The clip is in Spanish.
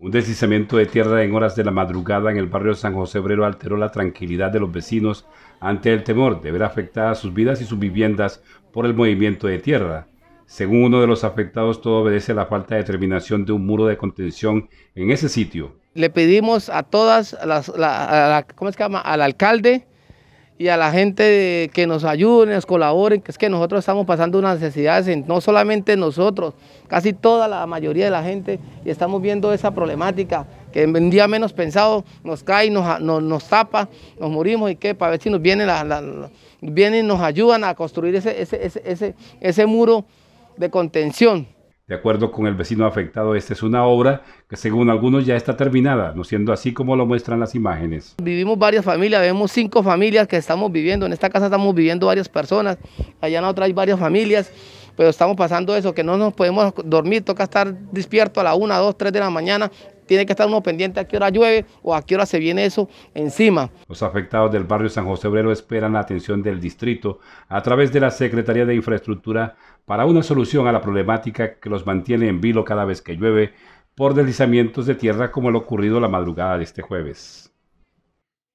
Un deslizamiento de tierra en horas de la madrugada en el barrio San José Obrero alteró la tranquilidad de los vecinos ante el temor de ver afectadas sus vidas y sus viviendas por el movimiento de tierra. Según uno de los afectados, todo obedece a la falta de determinación de un muro de contención en ese sitio. Le pedimos a todas las, ¿cómo se llama? Al alcalde y a la gente que nos ayude, nos colaboren, que es que nosotros estamos pasando una necesidad, no solamente nosotros, casi toda la mayoría de la gente, y estamos viendo esa problemática, que en un día menos pensado nos cae, nos, nos, tapa, nos morimos y qué, para ver si nos vienen, la, nos ayudan a construir ese, ese, ese, ese muro de contención. De acuerdo con el vecino afectado, esta es una obra que según algunos ya está terminada, no siendo así como lo muestran las imágenes. Vivimos varias familias, vemos cinco familias que estamos viviendo, en esta casa estamos viviendo varias personas, allá en otra hay varias familias, pero estamos pasando eso, que no nos podemos dormir, toca estar despierto a la una, 2, tres de la mañana tiene que estar uno pendiente a qué hora llueve o a qué hora se viene eso encima. Los afectados del barrio San José Obrero esperan la atención del distrito a través de la Secretaría de Infraestructura para una solución a la problemática que los mantiene en vilo cada vez que llueve por deslizamientos de tierra como el ocurrido la madrugada de este jueves.